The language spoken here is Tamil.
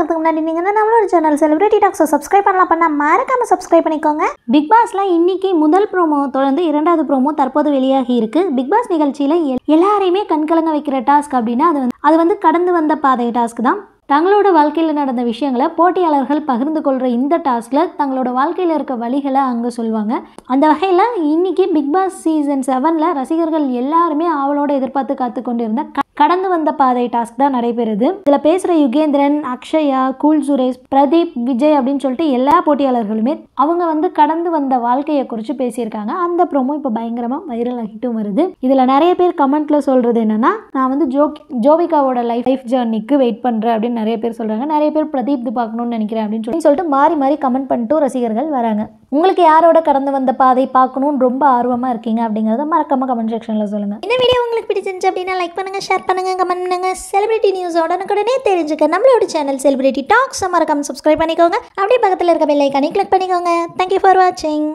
பார்க்கறதுக்கு முன்னாடி நீங்கள் நம்மளோட சேனல் செலிபிரிட்டி டாக்ஸை சப்ஸ்கிரைப் பண்ணலாம் பண்ணால் மறக்காமல் சப்ஸ்கிரைப் பண்ணிக்கோங்க பிக் பாஸில் இன்னைக்கு முதல் ப்ரோமோ தொடர்ந்து இரண்டாவது ப்ரோமோ தற்போது வெளியாகி இருக்கு பிக் பாஸ் நிகழ்ச்சியில் எல்லாரையுமே கண்கலங்க வைக்கிற டாஸ்க் அப்படின்னா அது வந்து அது வந்து கடந்து வந்த பாதை டாஸ்க் தான் தங்களோட வாழ்க்கையில் நடந்த விஷயங்களை போட்டியாளர்கள் பகிர்ந்து கொள்கிற இந்த டாஸ்கில் தங்களோட வாழ்க்கையில் இருக்க வழிகளை அங்கே சொல்லுவாங்க அந்த வகையில் இன்றைக்கி பிக் பாஸ் சீசன் செவனில் ரசிகர்கள் எல்லாருமே அவளோட எதிர்பார்த்து காத்து கொண்டிருந்த கடந்து வந்த பாதை டாஸ்க் தான் நடைபெறுது இதில் பேசுகிற யுகேந்திரன் அக்ஷயா கூல் சுரேஷ் பிரதீப் விஜய் அப்படின்னு சொல்லிட்டு எல்லா போட்டியாளர்களுமே அவங்க வந்து கடந்து வந்த வாழ்க்கையை குறித்து பேசியிருக்காங்க அந்த ப்ரோமோ இப்போ பயங்கரமாக வைரல் ஆகிட்டும் வருது இதில் நிறைய பேர் கமெண்ட்டில் சொல்கிறது என்னென்னா நான் வந்து ஜோக் ஜோவிகாவோட லைஃப் லைஃப் ஜேர்னிக்கு வெயிட் பண்ணுறேன் அப்படின்னு நிறைய பேர் சொல்கிறாங்க நிறைய பேர் பிரதீப் இது பார்க்கணும்னு நினைக்கிறேன் அப்படின்னு சொல்லி சொல்லிட்டு மாறி மாறி கமெண்ட் பண்ணிட்டு ரசிகர்கள் வராங்க உங்களுக்கு யாரோட கடந்து வந்த பாதை பார்க்கணும்னு ரொம்ப ஆர்வமாக இருக்கீங்க அப்படிங்கிறத மறக்காம கமெண்ட் செக்ஷனில் சொல்லுங்கள் இந்த வீடியோ உங்களுக்கு பிடிச்சிருந்துச்சு அப்படின்னா லைக் பண்ணுங்கள் ஷேர் பண்ணுங்கள் கமெண்ட் பண்ணுங்கள் செலிபிரிட்டி நியூஸ் உடனுக்குடனே தெரிஞ்சுக்க நம்மளோட சேனல் செலிபிரிட்டி டாக்ஸ் மறக்காமல் சப்ஸ்கிரைப் பண்ணிக்கோங்க அப்படியே பக்கத்தில் இருக்க பெல்லைக்கானே கிளிக் பண்ணிக்கோங்க தேங்க்யூ ஃபார் வாட்சிங்